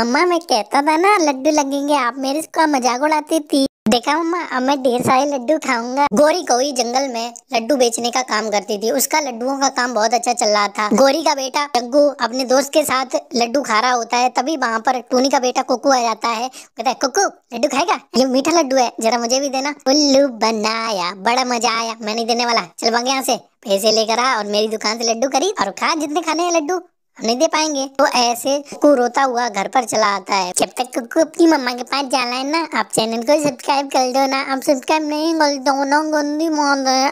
मम्मा मैं कहता था ना लड्डू लगेंगे आप मेरे का मजाक उड़ाती थी देखा मम्मा अब मैं ढेर सारे लड्डू खाऊंगा गोरी कोई जंगल में लड्डू बेचने का काम करती थी उसका लड्डुओं का काम बहुत अच्छा चल रहा था गोरी का बेटा टग्गू अपने दोस्त के साथ लड्डू खा रहा होता है तभी वहाँ पर टूनी का बेटा कुकू आ जाता है कहता है कुकू लड्डू खाएगा ये मीठा लड्डू है जरा मुझे भी देना उल्लू बनाया बड़ा मजा आया मैं नहीं देने वाला चल भागे यहाँ से पैसे लेकर आ और मेरी दुकान से लड्डू करी और खा जितने खाने हैं लड्डू नहीं दे पाएंगे तो ऐसे को रोता हुआ घर पर चला आता है जब तक कुकू अपनी मम्मा के पास जाना है ना आप चैनल को सब्सक्राइब कर दो ना आप सब्सक्राइब नहीं कर दो ना गंदी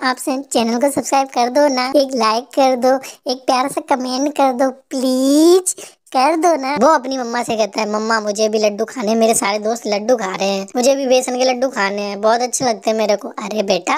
आप चैनल को सब्सक्राइब कर दो ना एक लाइक कर दो एक प्यार सा कमेंट कर दो प्लीज कर दो ना वो अपनी मम्मा से कहता है मम्मा मुझे भी लड्डू खाने मेरे सारे दोस्त लड्डू खा रहे हैं मुझे भी बेसन के लड्डू खाने हैं बहुत अच्छे लगते हैं मेरे को अरे बेटा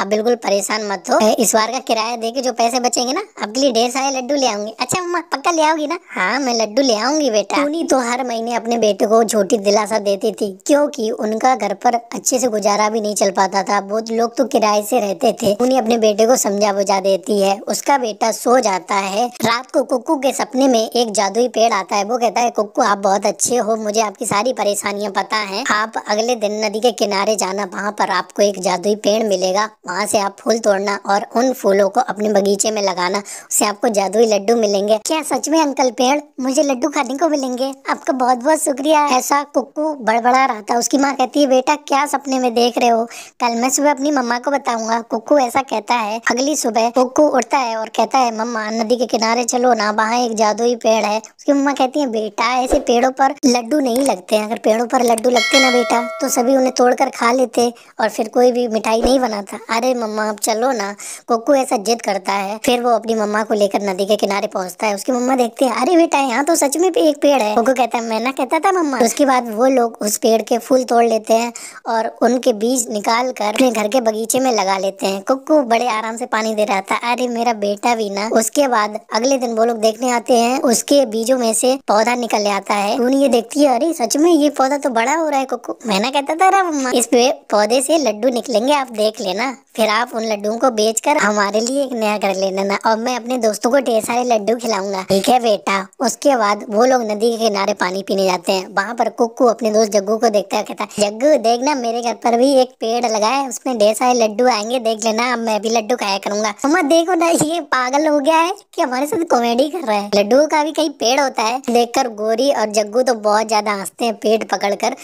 आप बिल्कुल परेशान मत हो इस बार का किराया दे के जो पैसे बचेंगे ना आपके लिए ढेर सारे लड्डू ले आऊंगी अच्छा मम्मा पक्का ले आओगी ना हाँ मैं लड्डू ले आऊंगी बेटा उन्हीं तो हर महीने अपने बेटे को झूठी दिलासा देती थी क्योंकि उनका घर पर अच्छे से गुजारा भी नहीं चल पाता था बहुत लोग तो किराए से रहते थे उन्हें अपने बेटे को समझा बुझा देती है उसका बेटा सो जाता है रात को कुकू के सपने में एक जादुई पेड़ आता है वो कहता है कुक्कू आप बहुत अच्छे हो मुझे आपकी सारी परेशानियां पता है आप अगले दिन नदी के किनारे जाना वहाँ पर आपको एक जादुई पेड़ मिलेगा वहाँ से आप फूल तोड़ना और उन फूलों को अपने बगीचे में लगाना उससे आपको जादुई लड्डू मिलेंगे क्या सच में अंकल पेड़ मुझे लड्डू खाने को मिलेंगे आपका बहुत बहुत शुक्रिया ऐसा कुक्कू बड़बड़ा रहा था उसकी माँ कहती है बेटा क्या सपने में देख रहे हो कल मैं सुबह अपनी मम्मा को बताऊंगा कुक्कू ऐसा कहता है अगली सुबह कुक्कू उठता है और कहता है मम्मा नदी के किनारे चलो ना वहाँ एक जादुई पेड़ है उसकी मम्मा कहती है बेटा ऐसे पेड़ों पर लड्डू नहीं लगते हैं अगर पेड़ों पर लड्डू लगते ना बेटा तो सभी उन्हें तोड़कर खा लेते और फिर कोई भी मिठाई नहीं बनाता अरे मम्मा अब चलो ना कोकू ऐसा जिद करता है फिर वो अपनी मम्मा को लेकर नदी के किनारे पहुंचता है उसकी मम्मा देखती है अरे बेटा यहाँ तो सच में एक पेड़ है कोकू कहता है मैं ना कहता था मम्मा उसके बाद वो लोग उस पेड़ के फूल तोड़ लेते हैं और उनके बीज निकाल कर अपने घर के बगीचे में लगा लेते हैं कुक्कू बड़े आराम से पानी दे रहा था अरे मेरा बेटा भी ना उसके बाद अगले दिन वो लोग देखने आते हैं उसके बीज बीजों में से पौधा निकल आता है टून ये देखती है अरे सच में ये पौधा तो बड़ा हो रहा है कुकू ना कहता था इस पे पौधे से लड्डू निकलेंगे आप देख लेना फिर आप उन लड्डू को बेचकर हमारे लिए एक नया घर ले लेना और मैं अपने दोस्तों को ढेर सारे लड्डू खिलाऊंगा ठीक है बेटा उसके बाद वो लोग नदी के किनारे पानी पीने जाते हैं वहाँ पर कुक्कू अपने दोस्त जग्गू को देखता है कहता है जग्गू देखना मेरे घर पर भी एक पेड़ लगा है उसमें ढेर सारे लड्डू आएंगे देख लेना अब मैं भी लड्डू खाया करूंगा मम्मा देखो ना ये पागल हो गया है की हमारे साथ कॉमेडी कर रहा है लड्डू का भी कई पेड़ होता है देखकर गोरी और जग्गू तो बहुत ज्यादा हंसते है पेड़ पकड़ कर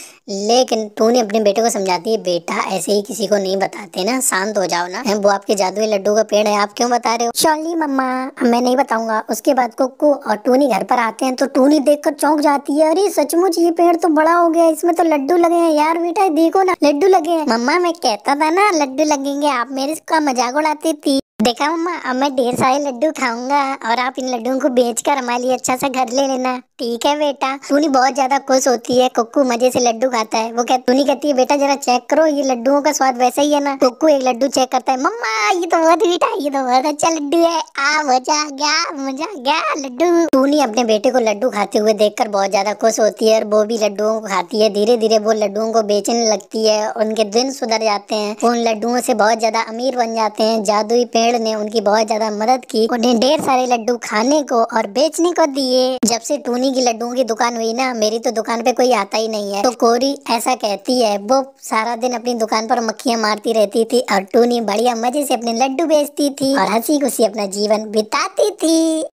लेकिन टूनी अपने बेटे को समझाती है बेटा ऐसे ही किसी को नहीं बताते ना शांत शांत हो जाओ ना वो आपके जादुई लड्डू का पेड़ है आप क्यों बता रहे हो चौली मम्मा मैं नहीं बताऊंगा उसके बाद कुक्कू और टूनी घर पर आते हैं तो टूनी देख कर चौंक जाती है अरे सचमुच ये पेड़ तो बड़ा हो गया इसमें तो लड्डू लगे हैं यार बेटा देखो ना लड्डू लगे हैं मम्मा मैं कहता था ना लड्डू लगेंगे आप मेरे का मजाक उड़ाती थी देखा मम्मा अब मैं ढेर सारे लड्डू खाऊंगा और आप इन लड्डू को बेच कर हमारे लिए अच्छा सा घर ले लेना ठीक है बेटा तूनी बहुत ज्यादा खुश होती है कुक्कू मजे से लड्डू खाता है वो कह नहीं कहती है बेटा जरा चेक करो ये लड्डुओं का स्वाद वैसा ही है ना कुक्कू एक लड्डू चेक करता है मम्मा ये तो बहुत मीठा ये तो बहुत अच्छा लड्डू है आ मजा गया मजा गया लड्डू टूनी अपने बेटे को लड्डू खाते हुए कर बहुत ज्यादा खुश होती है और वो भी लड्डुओं को खाती है धीरे धीरे वो लड्डुओं को बेचने लगती है उनके दिन सुधर जाते हैं उन लड्डुओं से बहुत ज्यादा अमीर बन जाते हैं जादुई पेड़ मेड़ ने उनकी बहुत ज्यादा मदद की उन्हें ढेर सारे लड्डू खाने को और बेचने को दिए जब से टूनी की लड्डुओं की दुकान हुई ना मेरी तो दुकान पे कोई आता ही नहीं है तो कोरी ऐसा कहती है वो सारा दिन अपनी दुकान पर मक्खियां मारती रहती थी और टूनी बढ़िया मजे से अपने लड्डू बेचती थी और हंसी खुशी अपना जीवन बिताती थी